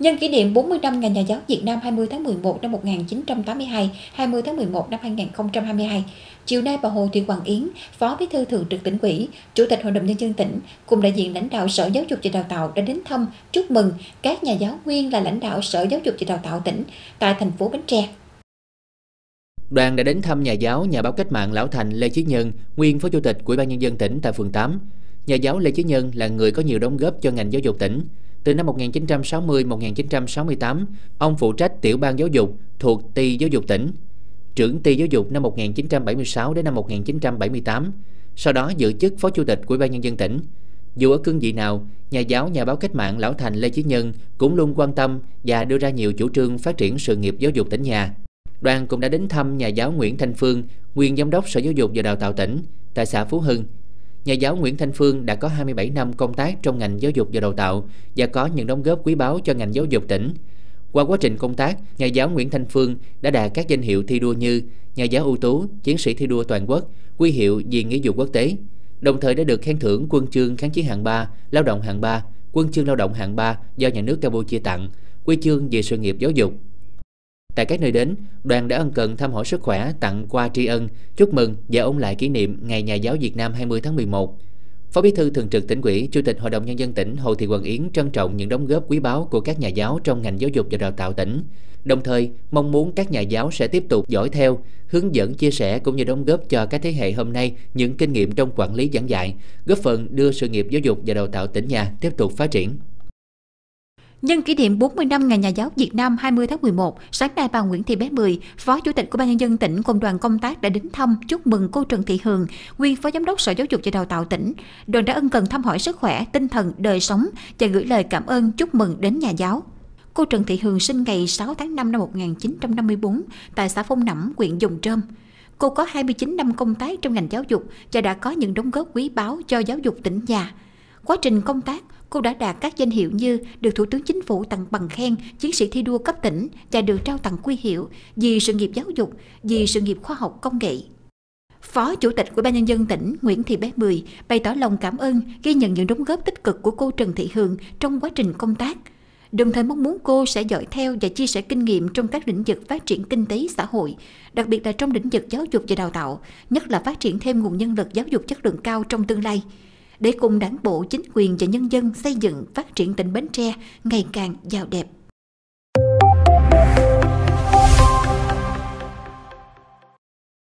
Nhân kỷ niệm 40 năm Ngày Nhà giáo Việt Nam 20 tháng 11 năm 1982, 20 tháng 11 năm 2022, chiều nay bà Hồ Thị Hoàng Yến, Phó Bí thư Thường trực tỉnh ủy, Chủ tịch Hội đồng nhân dân tỉnh cùng đại diện lãnh đạo Sở Giáo dục và Đào tạo đã đến thăm chúc mừng các nhà giáo nguyên là lãnh đạo Sở Giáo dục và Đào tạo tỉnh tại thành phố Bến Tre. Đoàn đã đến thăm nhà giáo nhà báo cách mạng Lão Thành Lê Chí Nhân, nguyên Phó Chủ tịch của Ủy ban nhân dân tỉnh tại phường 8. Nhà giáo Lê Chí Nhân là người có nhiều đóng góp cho ngành giáo dục tỉnh. Từ năm 1960-1968, ông phụ trách tiểu ban giáo dục thuộc ty giáo dục tỉnh, trưởng ty giáo dục năm 1976 đến năm 1978, sau đó giữ chức phó chủ tịch của Ủy ban nhân dân tỉnh. Dù ở cương vị nào, nhà giáo nhà báo cách mạng Lão Thành Lê Chí Nhân cũng luôn quan tâm và đưa ra nhiều chủ trương phát triển sự nghiệp giáo dục tỉnh nhà. Đoàn cũng đã đến thăm nhà giáo Nguyễn Thanh Phương, nguyên giám đốc Sở Giáo dục và Đào tạo tỉnh tại xã Phú Hưng Nhà giáo Nguyễn Thanh Phương đã có 27 năm công tác trong ngành giáo dục và đào tạo và có những đóng góp quý báu cho ngành giáo dục tỉnh. Qua quá trình công tác, nhà giáo Nguyễn Thanh Phương đã đạt các danh hiệu thi đua như nhà giáo ưu tú, chiến sĩ thi đua toàn quốc, quy hiệu vì nghĩa vụ quốc tế, đồng thời đã được khen thưởng quân chương kháng chiến hạng 3, lao động hạng 3, quân chương lao động hạng 3 do nhà nước Campuchia tặng, quy chương về sự nghiệp giáo dục Tại các nơi đến, đoàn đã ân cần thăm hỏi sức khỏe, tặng quà tri ân, chúc mừng và ôn lại kỷ niệm Ngày Nhà giáo Việt Nam 20 tháng 11. Phó Bí thư Thường trực tỉnh ủy, Chủ tịch Hội đồng nhân dân tỉnh Hồ Thị Quận Yến trân trọng những đóng góp quý báu của các nhà giáo trong ngành giáo dục và đào tạo tỉnh. Đồng thời, mong muốn các nhà giáo sẽ tiếp tục dõi theo, hướng dẫn chia sẻ cũng như đóng góp cho các thế hệ hôm nay những kinh nghiệm trong quản lý giảng dạy, góp phần đưa sự nghiệp giáo dục và đào tạo tỉnh nhà tiếp tục phát triển. Nhân kỷ niệm 40 năm Ngày Nhà giáo Việt Nam 20 tháng 11, sáng nay bà Nguyễn Thị Bé Mười, Phó Chủ tịch của ban nhân dân tỉnh cùng đoàn công tác đã đến thăm chúc mừng cô Trần Thị Hường, nguyên Phó Giám đốc Sở Giáo dục và Đào tạo tỉnh. Đoàn đã ân cần thăm hỏi sức khỏe, tinh thần, đời sống và gửi lời cảm ơn chúc mừng đến nhà giáo. Cô Trần Thị Hường sinh ngày 6 tháng 5 năm 1954 tại xã Phong Nẵm, huyện Dùng Trơm. Cô có 29 năm công tác trong ngành giáo dục và đã có những đóng góp quý báu cho giáo dục tỉnh nhà. Quá trình công tác, Cô đã đạt các danh hiệu như được Thủ tướng Chính phủ tặng bằng khen chiến sĩ thi đua cấp tỉnh và được trao tặng quy hiệu vì sự nghiệp giáo dục, vì sự nghiệp khoa học công nghệ. Phó Chủ tịch của ban nhân dân tỉnh Nguyễn Thị Bé Mười bày tỏ lòng cảm ơn ghi nhận những đóng góp tích cực của cô Trần Thị Hường trong quá trình công tác. Đồng thời mong muốn cô sẽ dõi theo và chia sẻ kinh nghiệm trong các lĩnh vực phát triển kinh tế xã hội, đặc biệt là trong lĩnh vực giáo dục và đào tạo, nhất là phát triển thêm nguồn nhân lực giáo dục chất lượng cao trong tương lai để cùng đảng bộ, chính quyền và nhân dân xây dựng phát triển tỉnh Bến Tre ngày càng giàu đẹp